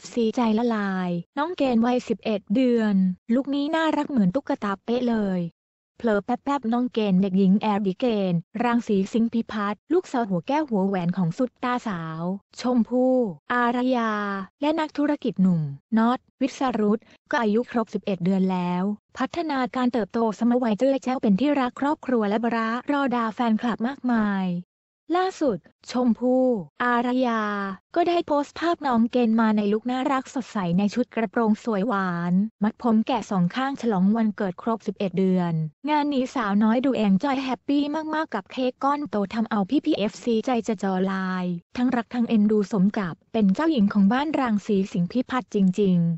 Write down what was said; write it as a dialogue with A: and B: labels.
A: FC ใจละลาย น้องเกณฑ์วัย11 เดือน ลูกนี้น่ารักเหมือนตุ๊กตาเป๊ะเลยเผลอแป๊บๆน้องเกณฑ์เด็กหญิงแอร์ดิเกนรังสีสิงพิพัฒน์ลูกสาวหัวแก้วหัวแหวนของสุดตาสาว ชมพู่อารยา และนักธุรกิจหนุ่มน็อตวิศรุตก็อายุครบ 11 เดือนแล้ว พัฒนาการเติบโตสมวัยเจ้าละแจ้วเป็นที่รักครอบครัวและบระรอดาแฟนคลับมากมายล่าสุด ชมพู่อารยา ก็ได้โพสต์ภาพน้องเกณฑ์มาในลุคน่ารักสดใสในชุดกระโปรงสวยหวาน มัดผมแกะสองข้างฉลองวันเกิดครบ 11 เดือน งานนี้สาวน้อยดูเองจอยแฮปปี้มากๆกับเค้กก้อนโตทำเอาพี่พีเอฟซีใจจะจอลาย ทั้งรักทั้งเอ็นดูสมกับเป็นเจ้าหญิงของบ้านรังส
B: ีสิงพิพัฒน์จริง ๆ